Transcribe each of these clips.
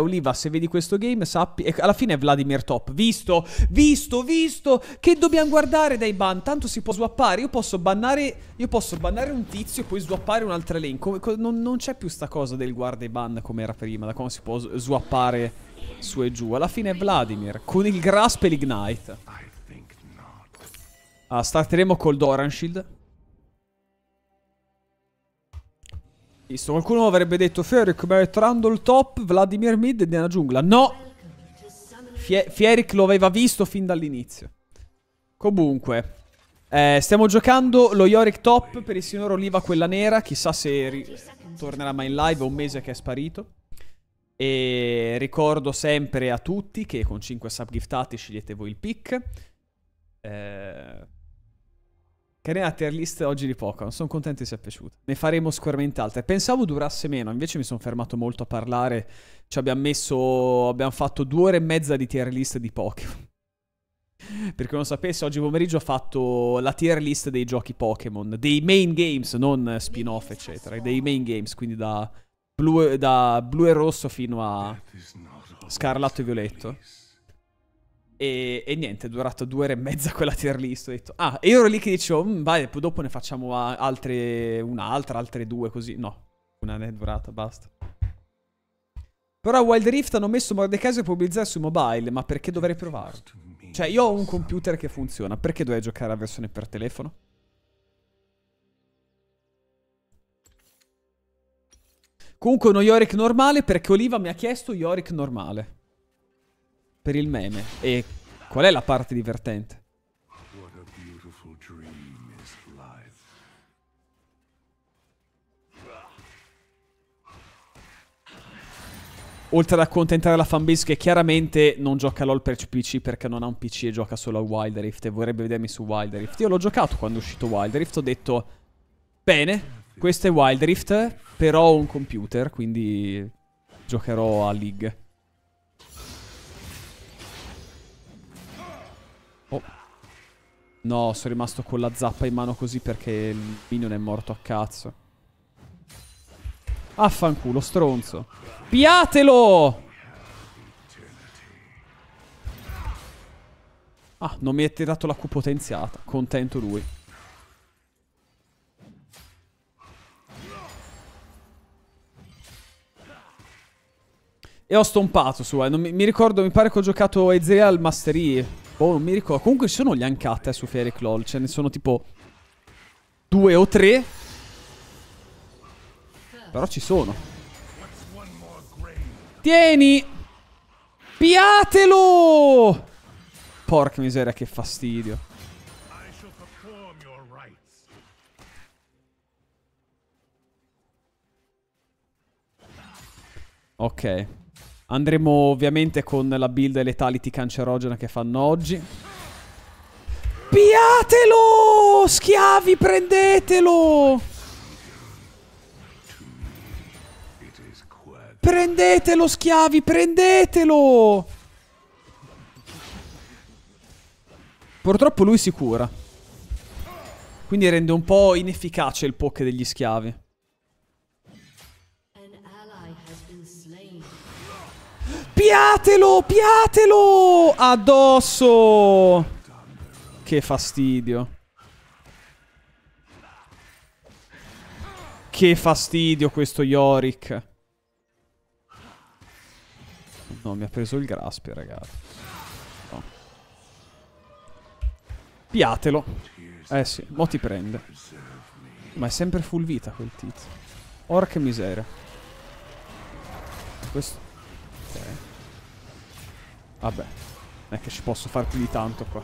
Oliva, se vedi questo game, sappi. E alla fine è Vladimir Top. Visto, visto, visto. Che dobbiamo guardare dai ban? Tanto si può swappare. Io posso bannare. Io posso bannare un tizio e poi swappare un altro elenco. Non, non c'è più sta cosa del guarda i ban come era prima. Da come si può swappare su e giù. Alla fine è Vladimir. Con il grasp e l'ignite. Ah, starteremo col Doran Shield. Visto, qualcuno avrebbe detto Fieric Bertrando il top, Vladimir mid nella giungla. No! Fie Fieric lo aveva visto fin dall'inizio. Comunque, eh, stiamo giocando lo Yorick top per il signor Oliva quella nera. Chissà se tornerà mai in live, è un mese che è sparito. E ricordo sempre a tutti che con 5 sub giftati scegliete voi il pick. Eh... Carina tier list oggi di Pokémon, sono contento che sia piaciuta. Ne faremo sicuramente altre. Pensavo durasse meno, invece mi sono fermato molto a parlare. Ci abbiamo messo... abbiamo fatto due ore e mezza di tier list di Pokémon. Per chi non sapesse, oggi pomeriggio ho fatto la tier list dei giochi Pokémon, dei main games, non spin-off, eccetera, dei main games, quindi da blu, da blu e rosso fino a scarlatto e violetto. E, e, niente, è durata due ore e mezza quella tier list. Ho detto, ah, e io ero lì che dicevo, mm, vai, dopo ne facciamo altre, un'altra, altre due, così. No, una ne è durata, basta. Però Wild Rift hanno messo Mordecai per pubblicizzare su mobile, ma perché dovrei provarlo? Cioè, io ho un computer che funziona, perché dovrei giocare a versione per telefono? Comunque uno Yorick normale perché Oliva mi ha chiesto Yorick normale per il meme. E qual è la parte divertente? Oltre ad accontentare la fanbase che chiaramente non gioca LOL per PC perché non ha un PC e gioca solo a Wild Rift e vorrebbe vedermi su Wild Rift. Io l'ho giocato quando è uscito Wild Rift, ho detto bene, questo è Wild Rift, però ho un computer, quindi giocherò a League. No, sono rimasto con la zappa in mano così perché il minion è morto a cazzo. Affanculo, stronzo. Piatelo! Ah, non mi è tirato la Q potenziata. Contento lui. E ho stompato su, eh. mi, mi, ricordo, mi pare che ho giocato Ezreal Mastery Boh, non mi ricordo. Comunque ci sono gli uncut eh, su Feric LOL. Ce ne sono tipo due o tre. Però ci sono. Tieni! Piatelo! Porca miseria, che fastidio. Ok. Andremo ovviamente con la build Letality cancerogena che fanno oggi. Piatelo! Schiavi, prendetelo! Prendetelo, schiavi, prendetelo! Purtroppo lui si cura. Quindi rende un po' inefficace il poke degli schiavi. Piatelo, piatelo! Addosso! Che fastidio. Che fastidio questo Yorick. No, mi ha preso il Graspi, ragazzi. No. Piatelo. Eh sì, mo ti prende. Ma è sempre full vita quel tizio. Orca miseria. Questo... Ok. Vabbè. Non è che ci posso far più di tanto qua.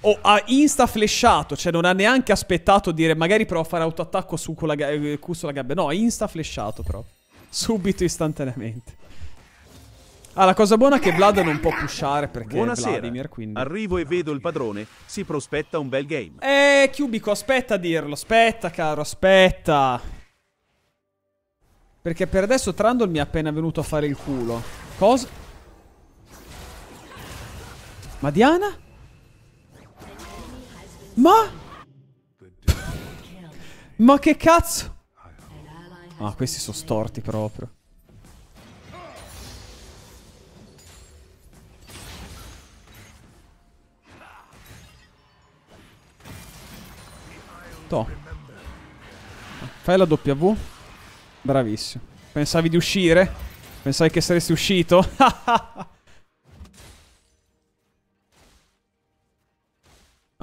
Oh, ha insta flashato, cioè non ha neanche aspettato dire magari provo a fare autoattacco su con la, Q eh, sulla gabbia. No, ha insta flashato però. Subito, istantaneamente. Ah, la cosa buona è che Vlad non può pushare perché Buonasera. Vladimir, quindi... Arrivo e vedo il padrone, si prospetta un bel game. Eh, Cubico, aspetta a dirlo, aspetta caro, aspetta. Perché per adesso Trandol mi è appena venuto a fare il culo. Cosa? Ma Diana? Ma? Ma che cazzo? Ah, questi sono storti proprio. To. Fai la W. Bravissimo. Pensavi di uscire? Pensavi che saresti uscito? Ahahah.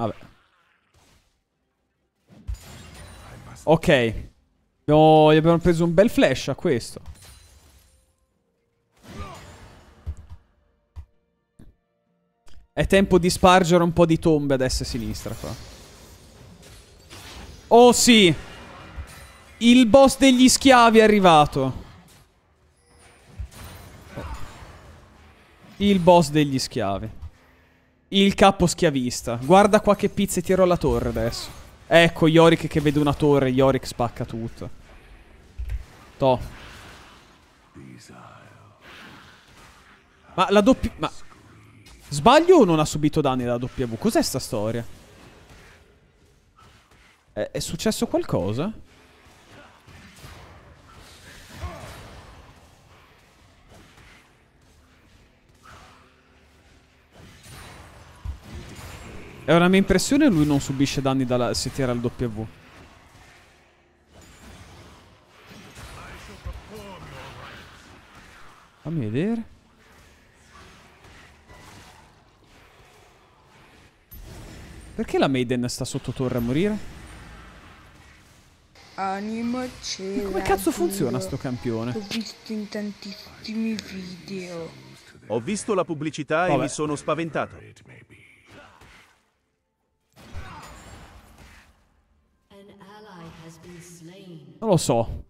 Vabbè. Ok. Abbiamo, gli abbiamo preso un bel flash a questo. È tempo di spargere un po' di tombe a destra e a sinistra qua. Oh sì! Il boss degli schiavi è arrivato. Il boss degli schiavi. Il capo schiavista. Guarda qua che pizze tiro alla torre adesso. Ecco, Yorick che vede una torre. Yorick spacca tutto. To. Ma la doppia... Ma... Sbaglio o non ha subito danni da W? Cos'è sta storia? È, è successo qualcosa? È una mia impressione lui non subisce danni dalla, se tira il W. Fammi vedere. Perché la Maiden sta sotto torre a morire? Anima c'è. Come cazzo funziona sto campione? L'ho visto in tantissimi video. Ho visto la pubblicità Vabbè. e mi sono spaventato. Non lo so.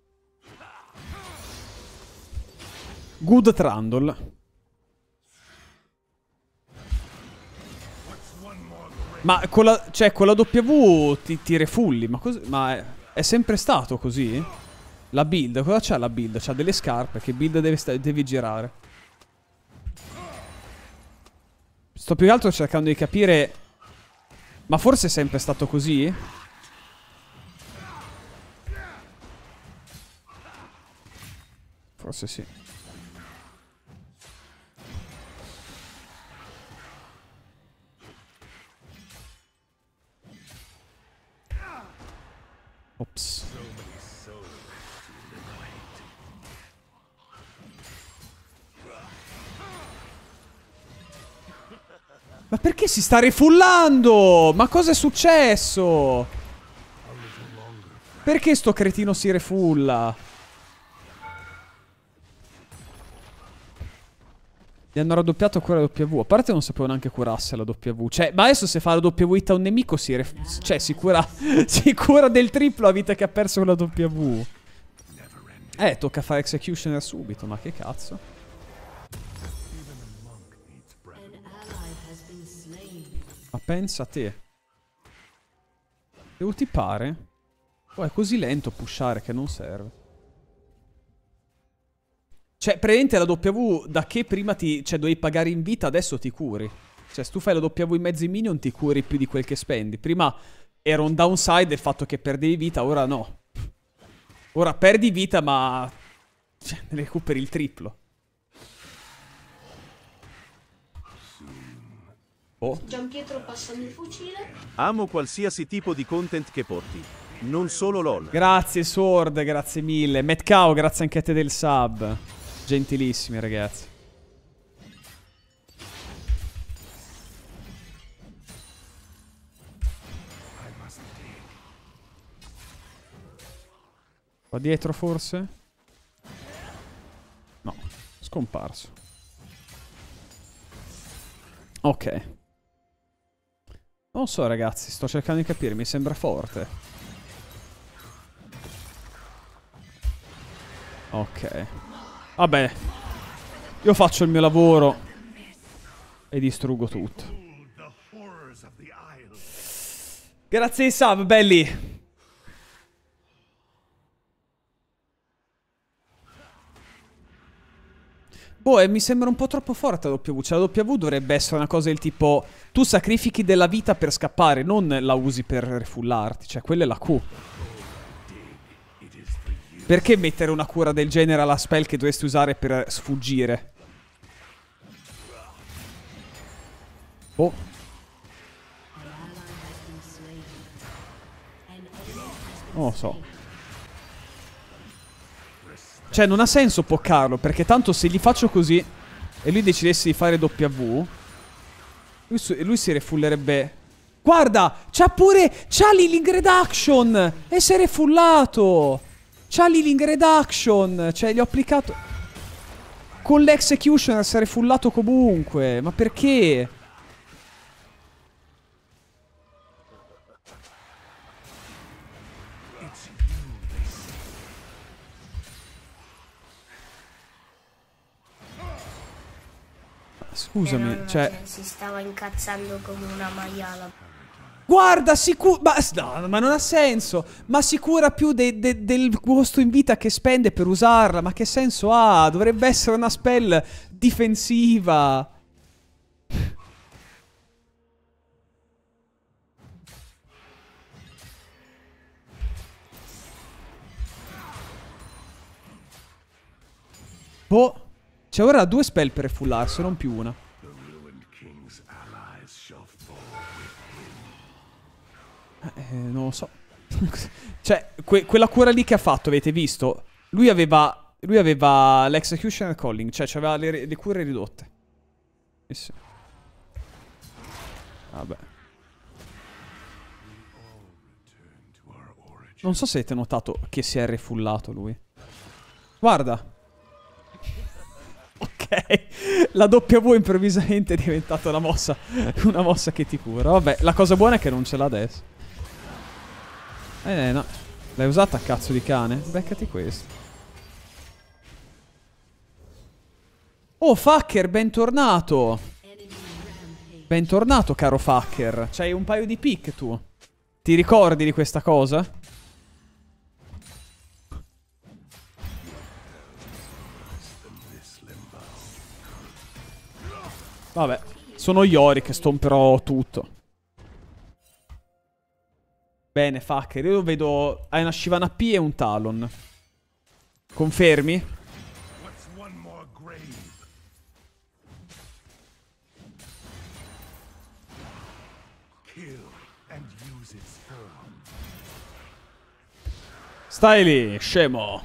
Good Trundle. Ma con la, cioè, con la W ti, ti refulli, ma, cos, ma è, è, sempre stato così? La build, cosa c'ha la build? C'ha delle scarpe, che build deve devi girare? Sto più che altro cercando di capire... Ma forse è sempre stato così? Forse sì. Ma perché si sta refullando? Ma cosa è successo? Perché sto cretino si refulla? Gli hanno raddoppiato ancora la W. A parte non sapevo neanche curarsi la W. Cioè, ma adesso se fa la W a un nemico si... Cioè, si cura, si cura del triplo a vita che ha perso con la W. Eh, tocca fare Executioner subito, ma che cazzo. Ma pensa a te. Devo tipare? Poi oh, è così lento pushare che non serve. Cioè, praticamente la W da che prima ti... Cioè, dovevi pagare in vita, adesso ti curi. Cioè, se tu fai la W in mezzo ai minion, ti curi più di quel che spendi. Prima era un downside il fatto che perdevi vita, ora no. Ora perdi vita, ma... Cioè, ne recuperi il triplo. Oh. Gianpietro passami il fucile. Amo qualsiasi tipo di content che porti. Non solo LOL. Grazie Sword, grazie mille. Metcao, grazie anche a te del sub. Gentilissimi, ragazzi. Qua dietro forse? No, scomparso. Ok. Non so ragazzi, sto cercando di capire, mi sembra forte. Ok. Vabbè. Io faccio il mio lavoro e distruggo tutto. Grazie ai sub, belli. Boh, e mi sembra un po' troppo forte la W. Cioè, la W dovrebbe essere una cosa del tipo: tu sacrifichi della vita per scappare, non la usi per refullarti. Cioè, quella è la Q. Perché mettere una cura del genere alla spell che dovresti usare per sfuggire? Oh. Non lo so. Cioè, non ha senso poccarlo, perché tanto se gli faccio così e lui decidesse di fare W, lui, lui si refullerebbe... Guarda, c'ha pure... C'ha l'Healing Reduction! E si è refullato! C'ha l'healing reduction. Cioè, gli ho applicato... Con l'execution sarei fullato comunque. Ma perché? Scusami, cioè... Si stava incazzando come una maiala. Guarda, si Ma, no, ma non ha senso. Ma si cura più de de del costo in vita che spende per usarla. Ma che senso ha? Dovrebbe essere una spell difensiva. Boh. Cioè, ora due spell per fullarsi, non più una. Eh, non lo so. cioè, que- quella cura lì che ha fatto, avete visto? Lui aveva, lui aveva l'executioner calling, cioè aveva le, le cure ridotte. Eh sì. Vabbè. Non so se avete notato che si è refullato lui. Guarda. ok. La W improvvisamente è diventata una mossa. Una mossa che ti cura. Vabbè, la cosa buona è che non ce l'ha adesso. Eh no. L'hai usata cazzo di cane? Beccati questo. Oh fucker, bentornato! Bentornato caro fucker. C'hai un paio di pick tu. Ti ricordi di questa cosa? Vabbè, sono Yorick, stomperò tutto. Bene, Fucker, io vedo... Hai una Shivana P e un Talon. Confermi? Stai lì, scemo.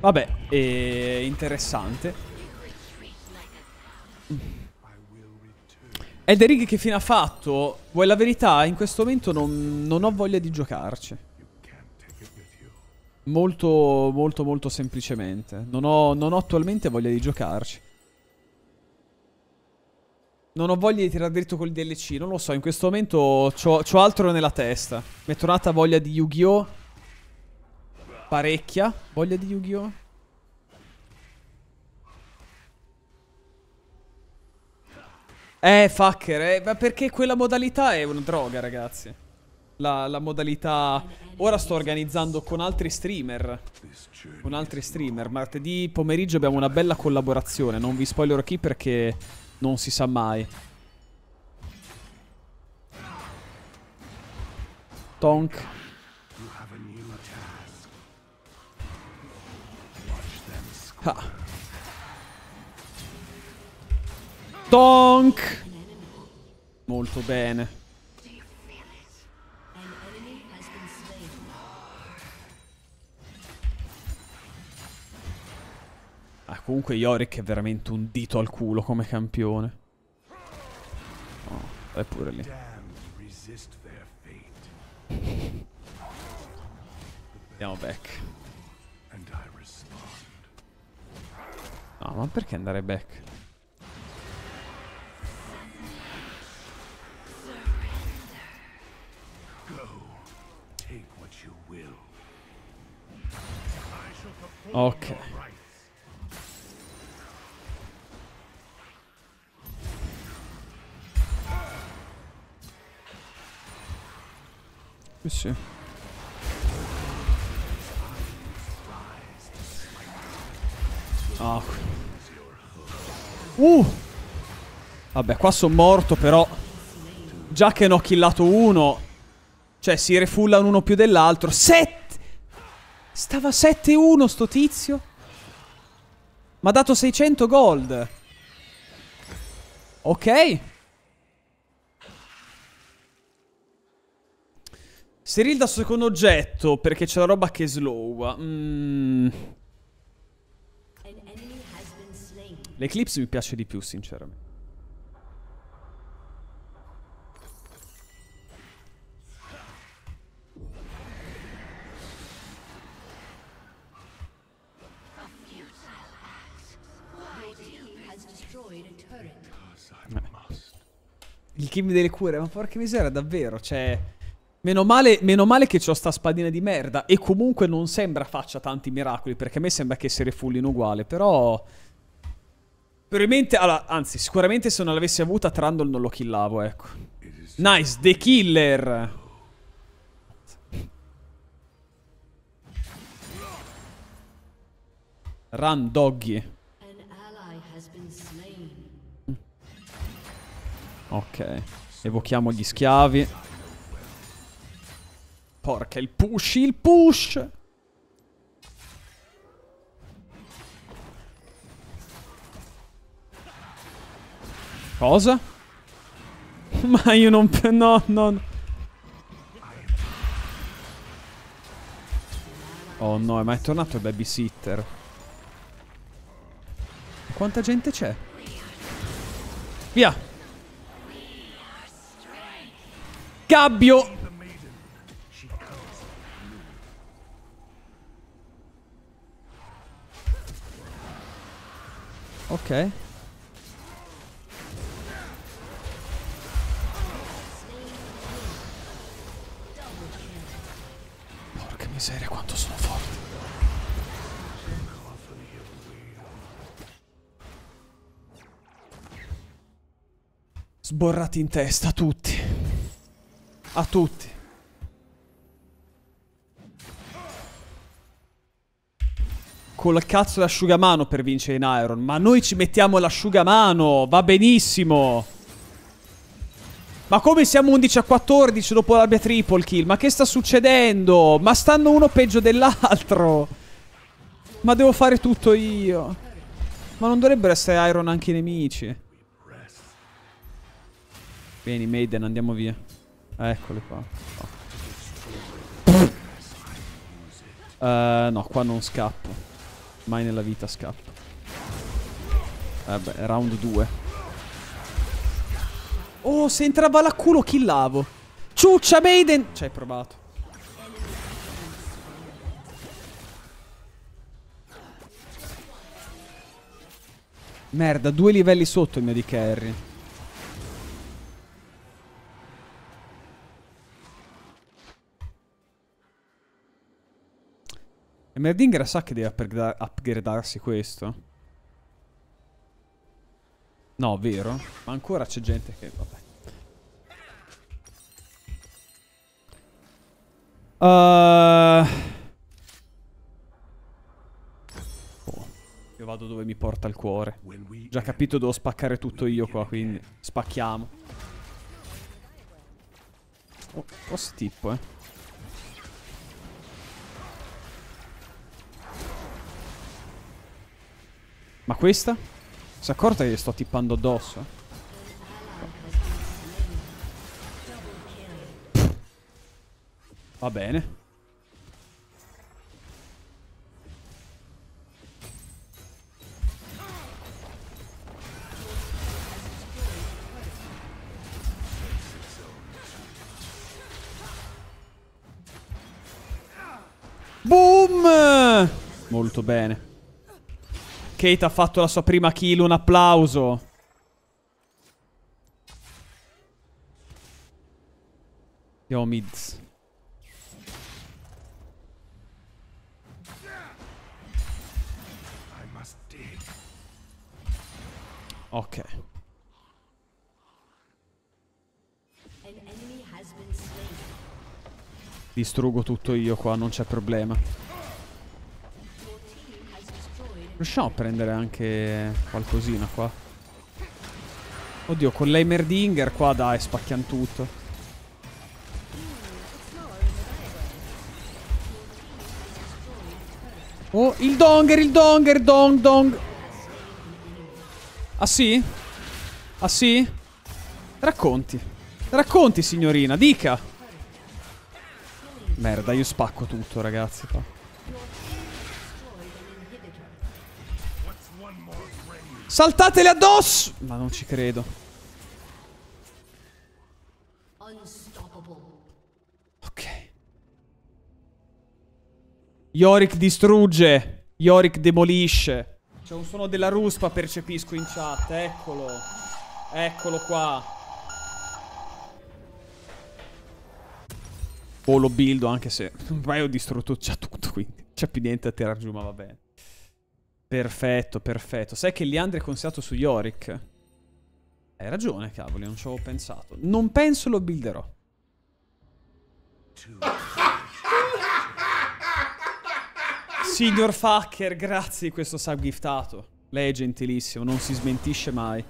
Vabbè, è eh, interessante. Elder Ring che fine ha fatto? Vuoi la verità? In questo momento non, non ho voglia di giocarci. Molto, molto, molto semplicemente. Non ho, non ho attualmente voglia di giocarci. Non ho voglia di tirare dritto col DLC, non lo so, in questo momento ho altro nella testa. Mi è tornata voglia di Yu-Gi-Oh! Parecchia voglia di Yu-Gi-Oh! Eh, fucker, eh, ma perché quella modalità è una droga, ragazzi. La, la, modalità... Ora sto organizzando con altri streamer. Con altri streamer. Martedì pomeriggio abbiamo una bella collaborazione. Non vi spoilerò chi perché non si sa mai. Tonk. Ah. Tonk! Molto bene. Ah, comunque Yorick è veramente un dito al culo come campione. Oh, è pure lì. Andiamo back. No, ma perché andare back? Ok. Eh sì, Ah. Uh! Vabbè, qua sono morto però. Già che ne ho killato uno. Cioè, si refullano uno più dell'altro. Sette! Stava 7-1 sto tizio. Mi ha dato 600 gold. Ok. Seril da secondo oggetto perché c'è la roba che slow. Mm. L'eclipse mi piace di più, sinceramente. Il Kim delle cure, ma porca miseria, davvero, cioè... Meno male, meno male che ho sta spadina di merda e comunque non sembra faccia tanti miracoli, perché a me sembra che essere full in uguale, però... Probabilmente, allora, anzi, sicuramente se non l'avessi avuta Trandol non lo killavo, ecco. Nice, The Killer! Run Doggy. Ok. Evochiamo gli schiavi. Porca, il push, il push! Cosa? Ma io non... No, no. Oh no, ma è tornato il babysitter. Quanta gente c'è? Via! Gabbio Ok Porca miseria quanto sono forte Sborrati in testa tutti a tutti. Col cazzo l'asciugamano per vincere in Iron. Ma noi ci mettiamo l'asciugamano. Va benissimo. Ma come siamo 11 a 14 dopo l'abbia triple kill? Ma che sta succedendo? Ma stanno uno peggio dell'altro. Ma devo fare tutto io. Ma non dovrebbero essere Iron anche i nemici. Vieni Maiden, andiamo via. Eccole qua. Oh. Uh, no, qua non scappo. Mai nella vita scappo. Vabbè, eh, round 2. Oh, se entrava la culo killavo. Ciuccia Maiden! Ci hai provato. Merda, due livelli sotto il mio di carry. E Merdinger sa che deve upgradarsi questo? No, vero? Ma ancora c'è gente che... Vabbè. Uh... Io vado dove mi porta il cuore. Già capito, devo spaccare tutto io qua, quindi spacchiamo. Oh, posso tipo, eh. Ma questa? Si è accorta che sto tippando addosso? Pff. Va bene. Boom! Molto bene. Kate ha fatto la sua prima kill, un applauso. Andiamo mids. Ok. Distruggo tutto io qua, non c'è problema. Riusciamo a prendere anche qualcosina qua. Oddio, con l'Heimerdinger qua dai, spacchiamo tutto. Oh, il donger, il donger, dong, dong. Ah sì? Ah sì? Racconti. Racconti, signorina, dica. Merda, io spacco tutto, ragazzi, qua. Saltatele addosso! Ma non ci credo. Ok. Yorick distrugge. Yorick demolisce. C'è un suono della ruspa, percepisco in chat. Eccolo. Eccolo qua. O oh, lo buildo anche se... Ma io ho distrutto già tutto, quindi... C'è più niente a tirar giù, ma va bene. Perfetto, perfetto. Sai che Liandre è consigliato su Yorick? Hai ragione, cavoli, non ci avevo pensato. Non penso lo builderò. Signor Fucker, grazie di questo sub giftato. Lei è gentilissimo, non si smentisce mai.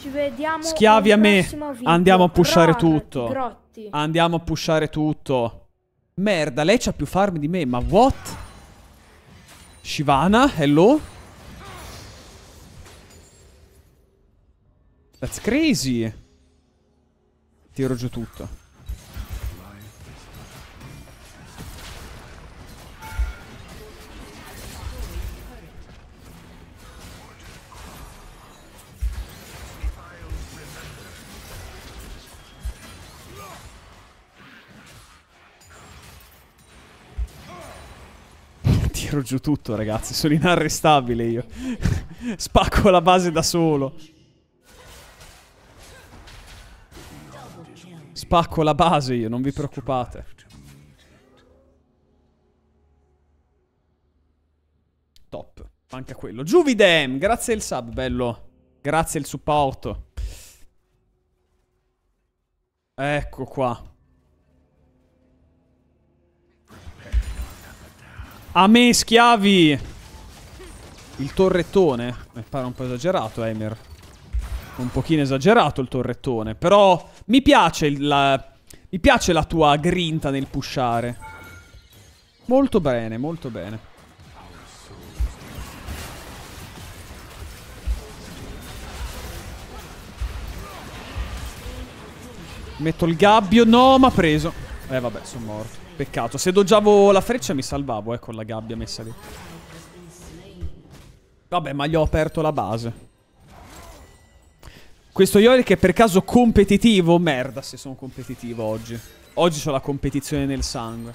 Ci vediamo. Schiavi a me. Andiamo a pushare Robert, tutto. Grotti. Andiamo a pushare tutto. Merda, lei c'ha più farm di me, ma what? Shivana, hello? That's crazy. Tiro giù tutto. tiro giù tutto, ragazzi. Sono inarrestabile io. Spacco la base da solo. Spacco la base io, non vi preoccupate. Top. Manca quello. Giù Giuvidem, grazie il sub, bello. Grazie il supporto. Ecco qua. A me, schiavi! Il torrettone. Mi pare un po' esagerato, Emer. Un pochino esagerato il torrettone. Però mi piace la... Mi piace la tua grinta nel pushare. Molto bene, molto bene. Metto il gabbio. No, ma preso. Eh vabbè, sono morto. Peccato. Se doggiavo la freccia mi salvavo, eh, con la gabbia messa lì. Vabbè, ma gli ho aperto la base. Questo Yorick è per caso competitivo? Merda, se sono competitivo oggi. Oggi ho la competizione nel sangue.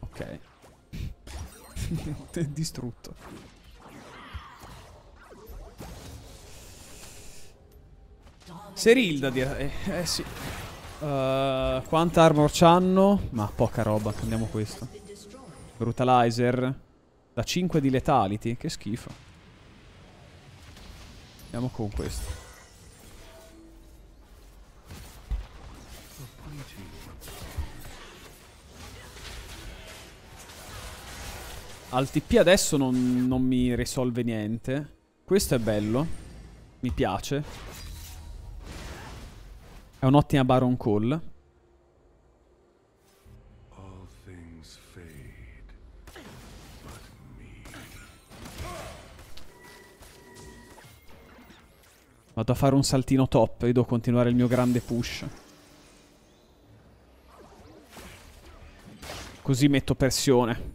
Ok. Distrutto. Serilda direi. Eh, eh sì. Uh, quanta armor c'hanno? Ma poca roba, prendiamo questo. Brutalizer. Da 5 di letality, che schifo. Andiamo con questo. Al TP adesso non, non mi risolve niente. Questo è bello. Mi piace. È un'ottima Baron Call. Vado a fare un saltino top e devo continuare il mio grande push. Così metto pressione.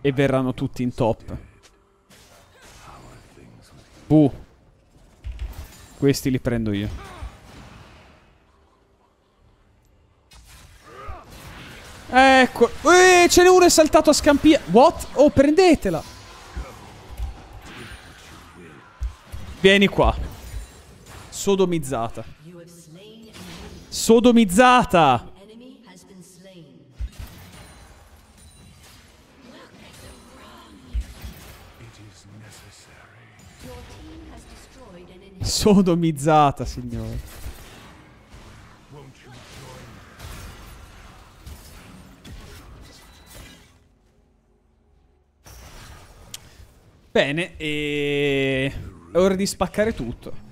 E verranno tutti in top. Buh. Questi li prendo io. Ecco. Eeeh, ce n'è uno è saltato a scampia. What? Oh, prendetela. Vieni qua. Sodomizzata. Sodomizzata. sodomizzata, signore. Bene, e... È ora di spaccare tutto.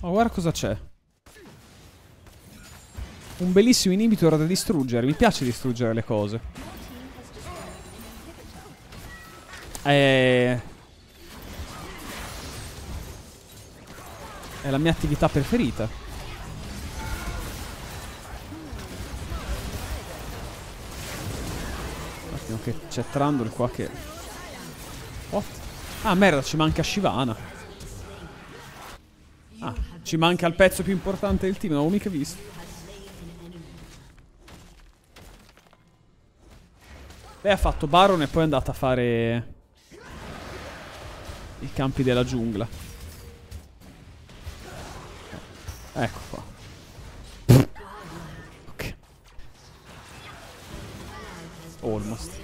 Oh, guarda cosa c'è. Un bellissimo inibitore da distruggere. Mi piace distruggere le cose. Eh... È la mia attività preferita. Un attimo che c'è Trandol qua che... What? Oh. Ah merda, ci manca Shivana. Ah, ci manca il pezzo più importante del team, non l'avevo mica visto. Lei ha fatto Baron e poi è andata a fare i campi della giungla. Ecco qua. Ok. Almost.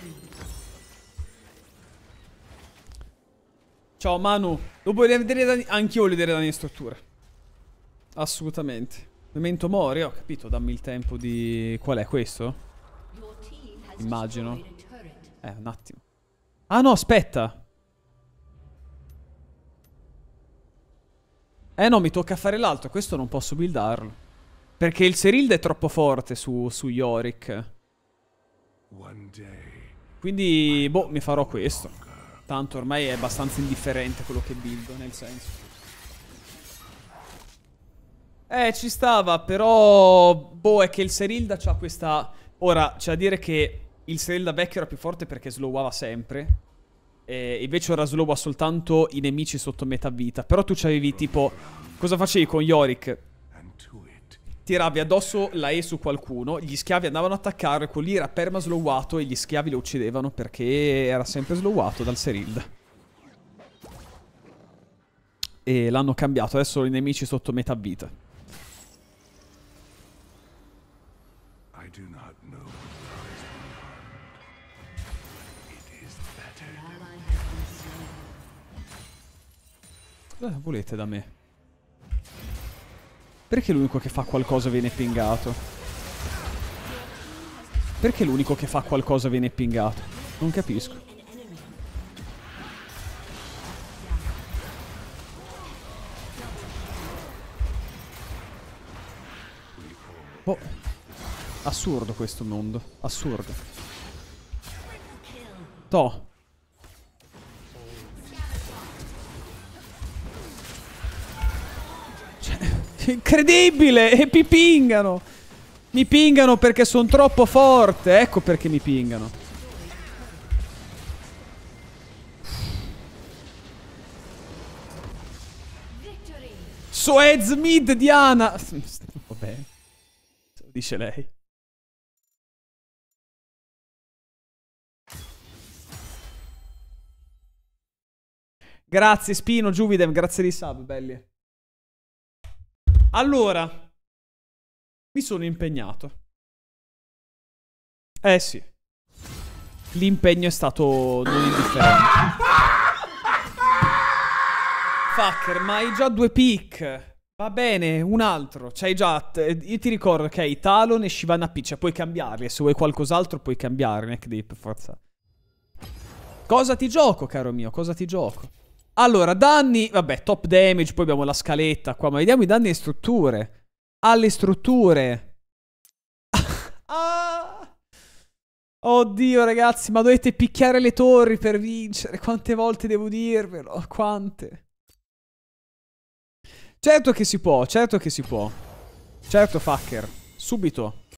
Ciao Manu. Dopo voglio vedere danni... Anch'io voglio vedere danni di struttura. Assolutamente. Memento mori, ho capito. Dammi il tempo di... Qual è questo? Immagino. Eh, un attimo. Ah no, aspetta. Eh no, mi tocca fare l'altro. Questo non posso buildarlo. Perché il Serild è troppo forte su, su Yorick. Quindi, boh, mi farò questo. Tanto ormai è abbastanza indifferente quello che buildo, nel senso. Eh, ci stava, però... Boh, è che il Serilda c'ha questa... Ora, c'è da dire che il Serilda vecchio era più forte perché slowava sempre. Eh, invece ora Slobo ha soltanto i nemici sotto metà vita. Però tu c'avevi tipo... Cosa facevi con Yorick? Tiravi addosso la E su qualcuno, gli schiavi andavano a attaccare, quello lì era perma slowato e gli schiavi lo uccidevano perché era sempre slowato dal Serild. E l'hanno cambiato, adesso i nemici sotto metà vita. Cosa eh, volete da me? Perché l'unico che fa qualcosa viene pingato? Perché l'unico che fa qualcosa viene pingato? Non capisco. Boh. Assurdo questo mondo. Assurdo. Toh. Incredibile! E mi pingano! Mi pingano perché sono troppo forte. Ecco perché mi pingano. Soez mid Diana! Vabbè. Lo dice lei. Grazie Spino, Giuvidem, grazie di sub, belli. Allora, mi sono impegnato. Eh sì. L'impegno è stato non indifferente. Fucker, ma hai già due pick. Va bene, un altro. C'hai già. Io ti ricordo che hai Talon e Shivana Cioè, Puoi cambiarli. Se vuoi qualcos'altro, puoi cambiarli. Non è forza. Cosa ti gioco, caro mio? Cosa ti gioco? Allora, danni, vabbè, top damage, poi abbiamo la scaletta qua, ma vediamo i danni alle strutture. Alle strutture. ah! Oddio, ragazzi, ma dovete picchiare le torri per vincere. Quante volte devo dirvelo? Quante? Certo che si può, certo che si può. Certo, fucker. Subito.